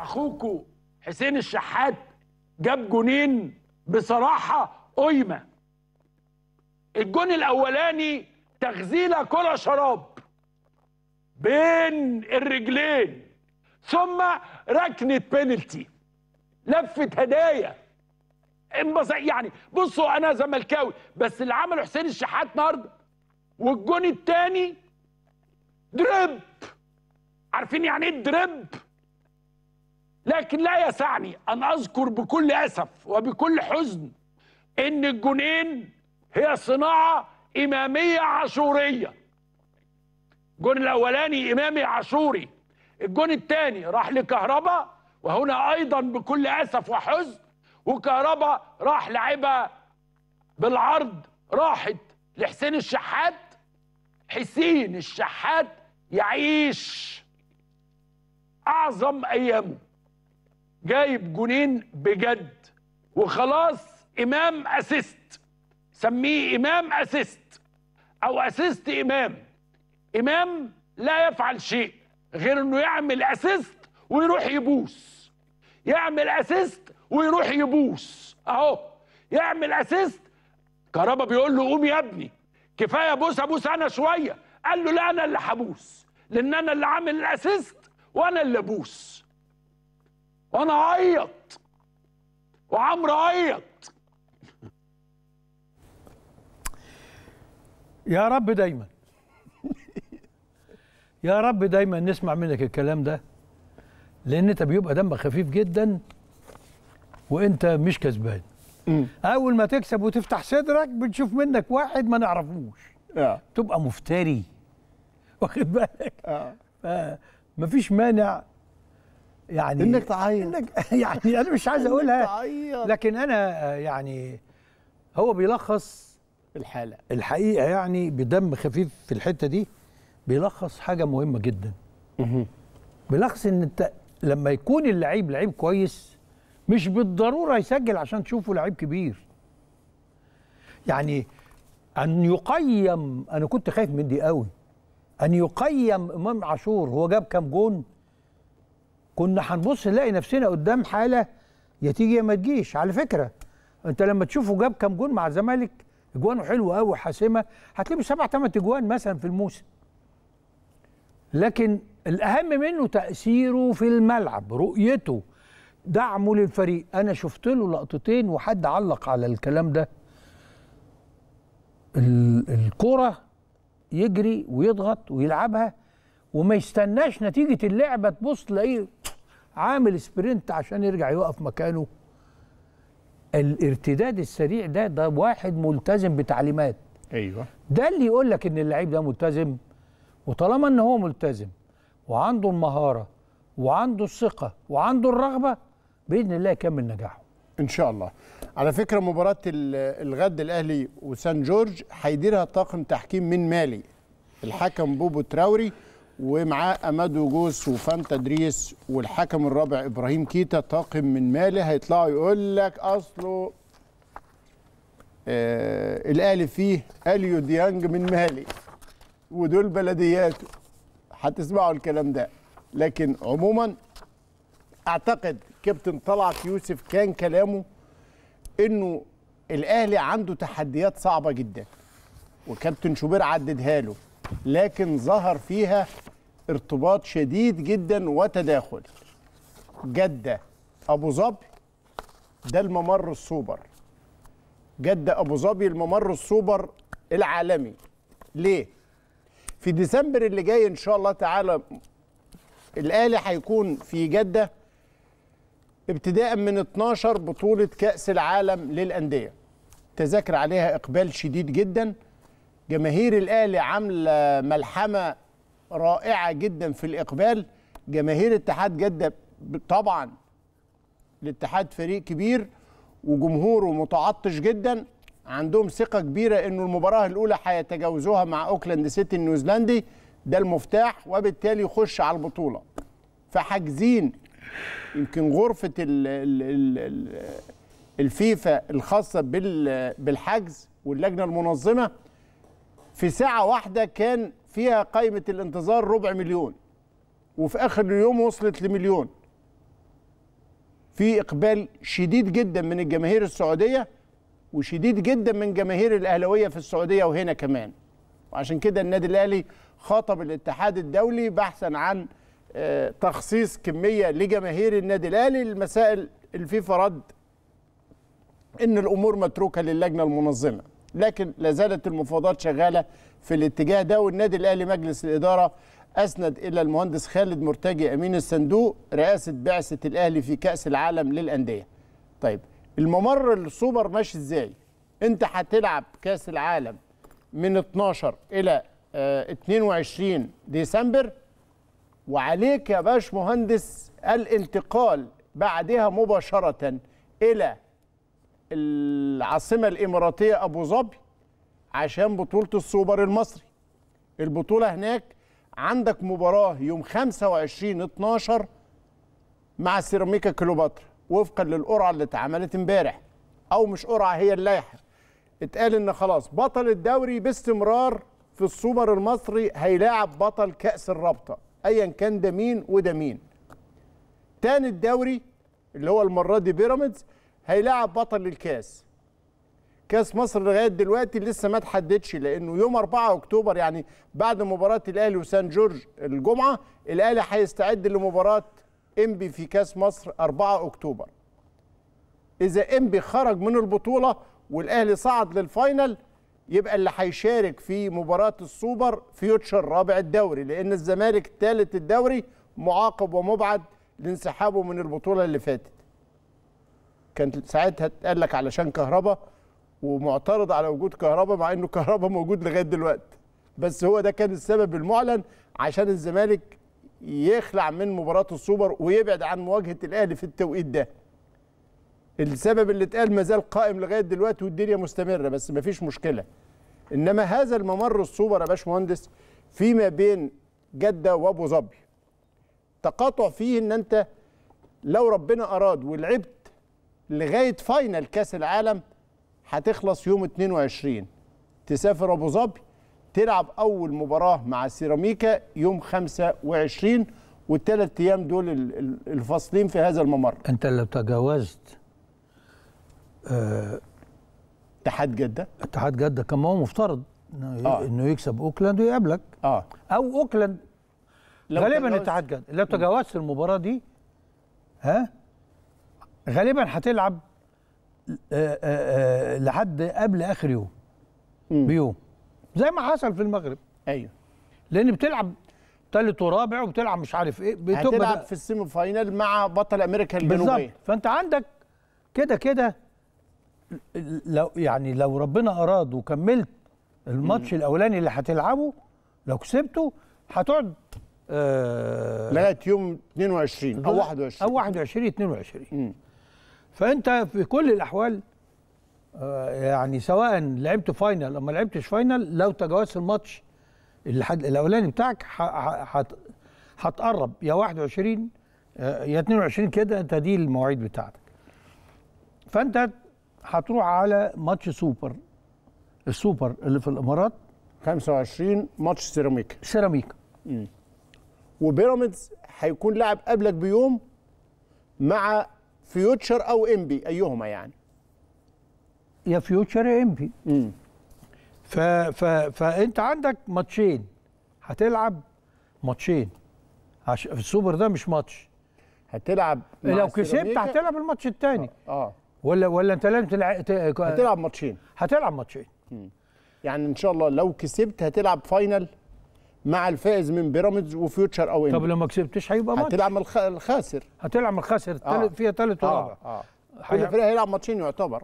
اخوكو حسين الشحات جاب جونين بصراحه قيمه الجون الاولاني تغزيله كره شراب بين الرجلين ثم ركنه بينالتي لفه هدايا يعني بصوا انا زملكاوي بس اللي عمله حسين الشحات النهارده والجون الثاني درب عارفين يعني ايه الدرب لكن لا يسعني أن أذكر بكل أسف وبكل حزن إن الجونين هي صناعة إمامية عاشورية الجون الأولاني إمامي عاشوري الجون الثاني راح لكهرباء وهنا أيضا بكل أسف وحزن وكهرباء راح لعبها بالعرض راحت لحسين الشحات حسين الشحات يعيش أعظم أيامه جايب جونين بجد وخلاص امام اسيست سميه امام اسيست او اسيست امام امام لا يفعل شيء غير انه يعمل اسيست ويروح يبوس يعمل اسيست ويروح يبوس اهو يعمل اسيست كهربا بيقول له قوم يا ابني كفايه بوس ابوس انا شويه قال له لا انا اللي حبوس لان انا اللي عامل الاسيست وانا اللي ابوس وانا عيط وعمرو عيط يا رب دايما يا رب دايما نسمع منك الكلام ده لان انت بيبقى دمك خفيف جدا وانت مش كسبان اول ما تكسب وتفتح صدرك بنشوف منك واحد ما نعرفوش آه. تبقى مفتري واخد بالك آه. آه. مفيش مانع يعني انك تعيط انك يعني انا مش عايز اقولها لكن انا آه، يعني هو بيلخص الحاله الحقيقه يعني بدم خفيف في الحته دي بيلخص حاجه مهمه جدا بيلخص ان انت لما يكون اللعيب لعيب كويس مش بالضروره يسجل عشان تشوفه لعيب كبير يعني ان يقيم انا كنت خايف من دي قوي ان يقيم امام عاشور هو جاب كام جون كنا هنبص نلاقي نفسنا قدام حاله يا تيجي يا ما تجيش على فكره انت لما تشوفه جاب كام جون مع الزمالك اجوانه حلوه قوي حاسمه هتلاقي سبع ثمان اجوان مثلا في الموسم لكن الاهم منه تاثيره في الملعب رؤيته دعمه للفريق انا شفت له لقطتين وحد علق على الكلام ده الكره يجري ويضغط ويلعبها وما يستناش نتيجه اللعبه تبص تلاقيه عامل سبرنت عشان يرجع يوقف مكانه الارتداد السريع ده ده واحد ملتزم بتعليمات ايوه ده اللي يقول لك ان اللعيب ده ملتزم وطالما ان هو ملتزم وعنده المهاره وعنده الثقه وعنده الرغبه باذن الله يكمل نجاحه ان شاء الله على فكره مباراه الغد الاهلي وسان جورج هيديرها طاقم تحكيم من مالي الحكم بوبو تراوري ومعاه امادو جوس وفان تدريس والحكم الرابع ابراهيم كيتا طاقم من مالي هيطلعوا يقول لك اصله آه الاهلي فيه اليو ديانج من مالي ودول بلدياته هتسمعوا الكلام ده لكن عموما اعتقد كابتن طلعت يوسف كان كلامه انه الاهلي عنده تحديات صعبه جدا وكابتن شوبير عددها له لكن ظهر فيها ارتباط شديد جدا وتداخل جدة أبو ظبي ده الممر السوبر جدة أبو ظبي الممر السوبر العالمي ليه؟ في ديسمبر اللي جاي إن شاء الله تعالى الآلي هيكون في جدة ابتداء من 12 بطولة كأس العالم للأندية تذاكر عليها إقبال شديد جداً جماهير الاهلي عامله ملحمه رائعه جدا في الاقبال جماهير اتحاد جده طبعا الاتحاد فريق كبير وجمهوره متعطش جدا عندهم ثقه كبيره انه المباراه الاولى هيتجاوزوها مع اوكلاند سيتي النيوزيلندي ده المفتاح وبالتالي يخش على البطوله فحاجزين يمكن غرفه الـ الـ الـ الفيفا الخاصه بالحجز واللجنه المنظمه في ساعة واحدة كان فيها قائمة الانتظار ربع مليون وفي آخر اليوم وصلت لمليون في إقبال شديد جدا من الجماهير السعودية وشديد جدا من جماهير الأهلوية في السعودية وهنا كمان وعشان كده النادي الأهلي خاطب الاتحاد الدولي بحثا عن آه، تخصيص كمية لجماهير النادي الأهلي المسائل الفيفا رد إن الأمور متروكة للجنة المنظمة لكن لا زالت المفاوضات شغاله في الاتجاه ده والنادي الاهلي مجلس الاداره اسند الى المهندس خالد مرتجي امين الصندوق رئاسه بعثه الاهلي في كاس العالم للانديه. طيب الممر السوبر ماشي ازاي؟ انت هتلعب كاس العالم من 12 الى 22 آه، ديسمبر وعليك يا باش مهندس الانتقال بعدها مباشره الى العاصمه الاماراتيه ابو ظبي عشان بطوله السوبر المصري البطوله هناك عندك مباراه يوم 25 12 مع سيراميكا كليوباترا وفقا للقرعه اللي اتعملت امبارح او مش قرعه هي اللائحه اتقال ان خلاص بطل الدوري باستمرار في السوبر المصري هيلاعب بطل كاس الرابطه ايا كان ده مين وده مين تاني الدوري اللي هو المره دي بيراميدز هيلاعب بطل الكاس كاس مصر لغايه دلوقتي لسه ما تحددش لانه يوم 4 اكتوبر يعني بعد مباراه الاهلي وسان جورج الجمعه الاهلي هيستعد لمباراه انبي في كاس مصر 4 اكتوبر اذا انبي خرج من البطوله والاهلي صعد للفاينل يبقى اللي هيشارك في مباراه السوبر فيوتشر رابع الدوري لان الزمالك ثالث الدوري معاقب ومبعد لانسحابه من البطوله اللي فاتت كانت ساعتها اتقال لك علشان كهرباء ومعترض على وجود كهرباء مع انه كهرباء موجود لغايه دلوقتي بس هو ده كان السبب المعلن عشان الزمالك يخلع من مباراه السوبر ويبعد عن مواجهه الاهلي في التوقيت ده السبب اللي اتقال ما زال قائم لغايه دلوقتي والدنيا مستمره بس ما فيش مشكله انما هذا الممر السوبر يا باشمهندس فيما بين جده وابو ظبي تقاطع فيه ان انت لو ربنا اراد ولعبت لغايه فاينل كاس العالم هتخلص يوم 22 تسافر ابو ظبي تلعب اول مباراه مع سيراميكا يوم 25 والثلاث ايام دول الفاصلين في هذا الممر انت لو تجاوزت آه، اتحاد آه جده اتحاد جده كما هو مفترض انه, آه. إنه يكسب اوكلاند ويقابلك اه او اوكلاند غالبا اتحاد جده لو تجاوزت المباراه دي ها غالبا هتلعب آه، آه، آه، لحد قبل اخر يوم بيوم زي ما حصل في المغرب ايوه لان بتلعب ثالث ورابع وبتلعب مش عارف ايه بتبقى هتلعب في السيمي فاينال مع بطل امريكا الجنوبيه بالظبط فانت عندك كده كده لو يعني لو ربنا اراد وكملت الماتش الاولاني اللي هتلعبه لو كسبته هتقعد آه لغايه يوم 22 او 21 او 21 22 فانت في كل الاحوال آه، يعني سواء لعبت فاينل او ما لعبتش فاينل لو تجاوزت الماتش الاولاني بتاعك هتقرب يا 21 آه، يا 22 كده انت دي المواعيد بتاعتك فانت هتروح على ماتش سوبر السوبر اللي في الامارات 25 ماتش سيراميكا سيراميكا وبيراميدز هيكون لاعب قبلك بيوم مع فيوتشر او انبي ايهما يعني يا فيوتشر يا انبي ف... ف... فانت عندك ماتشين هتلعب ماتشين عشان السوبر ده مش ماتش هتلعب لو كسبت هتلعب الماتش الثاني آه. اه ولا ولا انت لازم تلعب هتلعب ماتشين هتلعب ماتشين يعني ان شاء الله لو كسبت هتلعب فاينل مع الفائز من بيراميدز وفيوتشر او طب لو ما كسبتش هيبقى ماتش هتلعب الخاسر هتلعب الخاسر آه. فيها ثالث آه، ورابع اه, آه. كل فريق هيلعب ماتشين يعتبر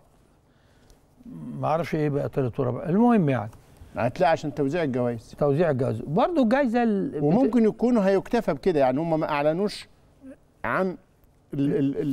ما اعرفش ايه بقى ثالث ورابع المهم يعني هتلاقي عشان توزيع الجوائز توزيع الجوائز برضه الجائزه ال... وممكن يكونوا هيكتفى بكده يعني هم ما اعلنوش عن ال... ال...